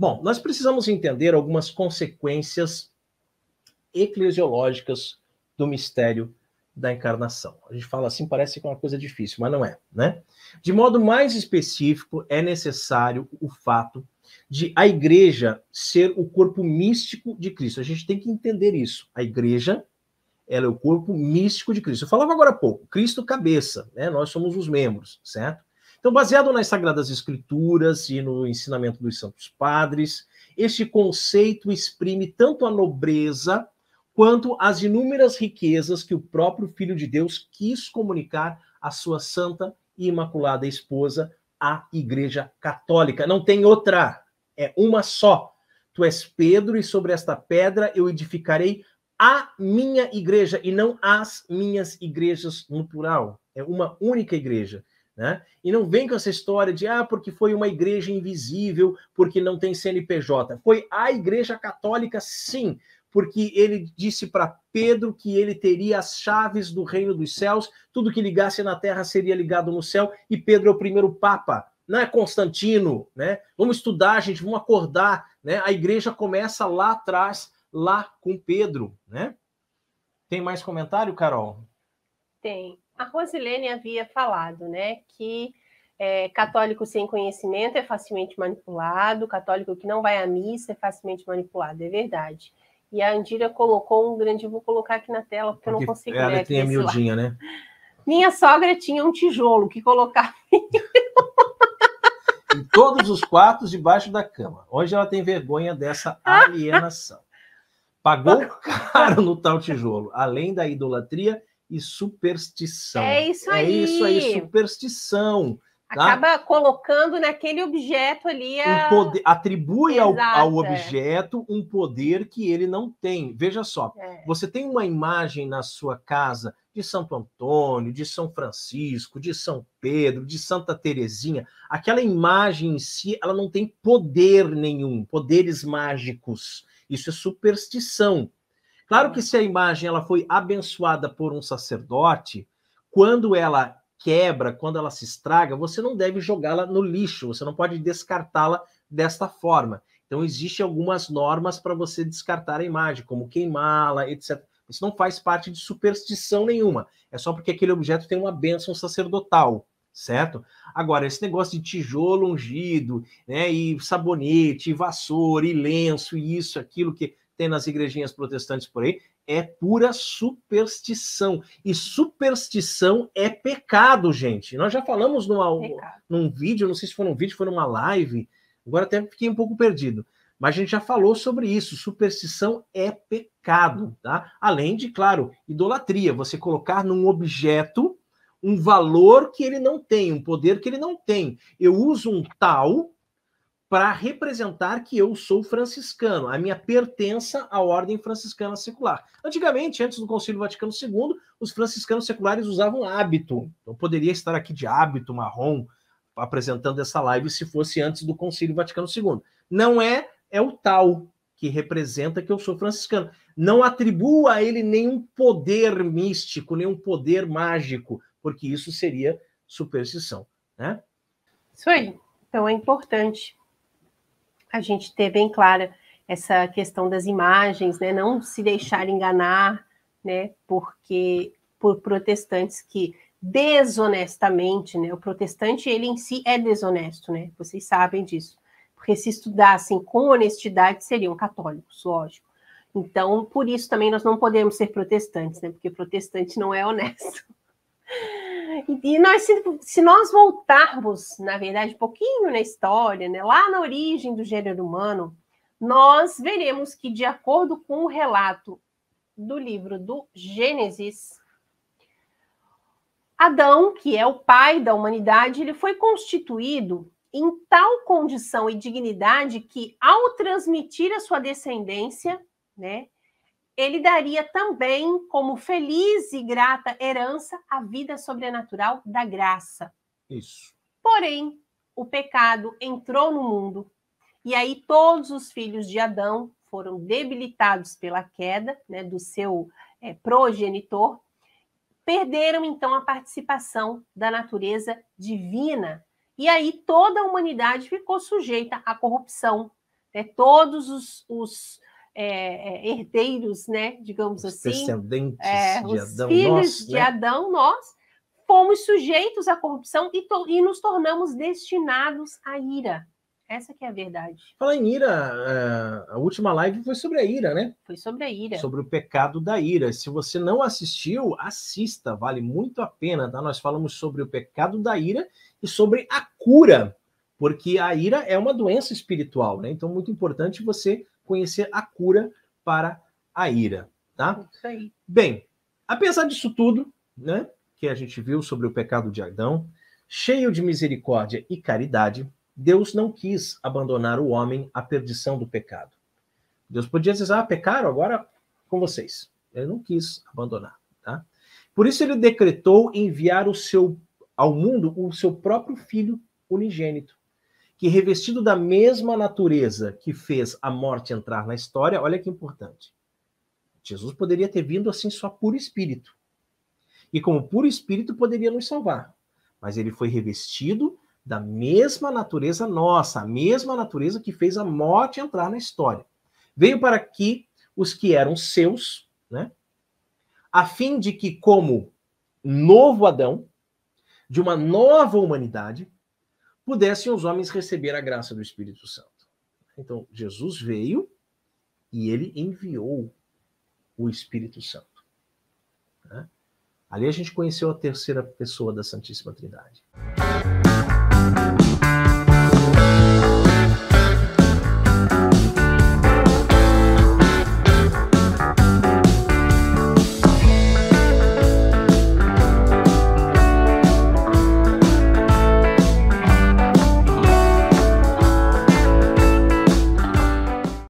Bom, nós precisamos entender algumas consequências eclesiológicas do mistério da encarnação. A gente fala assim, parece que é uma coisa difícil, mas não é, né? De modo mais específico, é necessário o fato de a igreja ser o corpo místico de Cristo. A gente tem que entender isso. A igreja, ela é o corpo místico de Cristo. Eu falava agora há pouco, Cristo cabeça, né? Nós somos os membros, certo? Então, baseado nas Sagradas Escrituras e no ensinamento dos Santos Padres, este conceito exprime tanto a nobreza quanto as inúmeras riquezas que o próprio Filho de Deus quis comunicar à sua santa e imaculada esposa, a Igreja Católica. Não tem outra, é uma só. Tu és Pedro, e sobre esta pedra eu edificarei a minha igreja, e não as minhas igrejas no plural. É uma única igreja. Né? E não vem com essa história de ah, porque foi uma igreja invisível, porque não tem CNPJ. Foi a igreja católica, sim, porque ele disse para Pedro que ele teria as chaves do reino dos céus, tudo que ligasse na terra seria ligado no céu, e Pedro é o primeiro papa, não é Constantino, né? Vamos estudar, gente, vamos acordar, né? A igreja começa lá atrás, lá com Pedro, né? Tem mais comentário, Carol? Tem a Rosilene havia falado, né, que é, católico sem conhecimento é facilmente manipulado, católico que não vai à missa é facilmente manipulado, é verdade. E a Andira colocou um grande, vou colocar aqui na tela, porque, porque eu não consigo ela ler. Ela tem a miudinha, lá. né? Minha sogra tinha um tijolo que colocava em todos os quartos debaixo da cama. Hoje ela tem vergonha dessa alienação. Pagou caro no tal tijolo, além da idolatria e superstição. É isso aí. É isso aí, superstição. Tá? Acaba colocando naquele objeto ali. A... Um poder, atribui ao, ao, objeto um poder que ele não tem. Veja só, é. você tem uma imagem na sua casa de Santo Antônio, de São Francisco, de São Pedro, de Santa Terezinha. Aquela imagem em si, ela não tem poder nenhum, poderes mágicos. Isso é superstição. Claro que se a imagem ela foi abençoada por um sacerdote, quando ela quebra, quando ela se estraga, você não deve jogá-la no lixo, você não pode descartá-la desta forma. Então existem algumas normas para você descartar a imagem, como queimá-la, etc. Isso não faz parte de superstição nenhuma. É só porque aquele objeto tem uma bênção sacerdotal, certo? Agora, esse negócio de tijolo ungido, né, e sabonete, e vassoura, e lenço, e isso, aquilo que tem nas igrejinhas protestantes por aí, é pura superstição. E superstição é pecado, gente. Nós já falamos numa, é num vídeo, não sei se foi num vídeo, foi numa live, agora até fiquei um pouco perdido. Mas a gente já falou sobre isso. Superstição é pecado, tá? Além de, claro, idolatria, você colocar num objeto um valor que ele não tem, um poder que ele não tem. Eu uso um tal para representar que eu sou franciscano, a minha pertença à ordem franciscana secular. Antigamente, antes do Concílio Vaticano II, os franciscanos seculares usavam hábito. Eu poderia estar aqui de hábito marrom apresentando essa live se fosse antes do Concílio Vaticano II. Não é, é o tal que representa que eu sou franciscano. Não atribua a ele nenhum poder místico, nenhum poder mágico, porque isso seria superstição, né? Isso aí. Então é importante a gente ter bem clara essa questão das imagens, né? Não se deixar enganar, né? Porque por protestantes que desonestamente, né? O protestante ele em si é desonesto, né? Vocês sabem disso. Porque se estudassem com honestidade seriam católicos, lógico. Então, por isso também nós não podemos ser protestantes, né? Porque protestante não é honesto. E, nós, se, nós voltarmos, na verdade, um pouquinho na história, né, lá na origem do gênero humano, nós veremos que, de acordo com o relato do livro do Gênesis, Adão, que é o pai da humanidade, ele foi constituído em tal condição e dignidade que, ao transmitir a sua descendência, né, ele daria também como feliz e grata herança a vida sobrenatural da graça. Isso. Porém, o pecado entrou no mundo e aí todos os filhos de Adão foram debilitados pela queda né, do seu é, progenitor, perderam então a participação da natureza divina. E aí toda a humanidade ficou sujeita à corrupção. Né? Todos os, os é, é, herdeiros, né, digamos os assim, descendentes é, de os Adão, filhos nós, de né? Adão, nós fomos sujeitos à corrupção e, e, nos tornamos destinados à ira. Essa que é a verdade. Falar em ira, é, a última live foi sobre a ira, né? Foi sobre a ira. Sobre o pecado da ira. Se você não assistiu, assista, vale muito a pena, tá? Nós falamos sobre o pecado da ira e sobre a cura porque a ira é uma doença espiritual, né? Então, muito importante você conhecer a cura para a ira, tá? É isso aí. Bem, apesar disso tudo, né, que a gente viu sobre o pecado de Adão, cheio de misericórdia e caridade, Deus não quis abandonar o homem à perdição do pecado. Deus podia dizer, ah, pecaram, agora com vocês. Ele não quis abandonar, tá? Por isso ele decretou enviar o seu ao mundo o seu próprio filho unigênito, que revestido da mesma natureza que fez a morte entrar na história, olha que importante. Jesus poderia ter vindo assim só puro espírito. E como puro espírito poderia nos salvar. Mas ele foi revestido da mesma natureza nossa, a mesma natureza que fez a morte entrar na história. Veio para que os que eram seus, né? A fim de que como novo Adão, de uma nova humanidade, pudessem os homens receber a graça do Espírito Santo. Então, Jesus veio e ele enviou o Espírito Santo. Né? Ali a gente conheceu a terceira pessoa da Santíssima Trindade.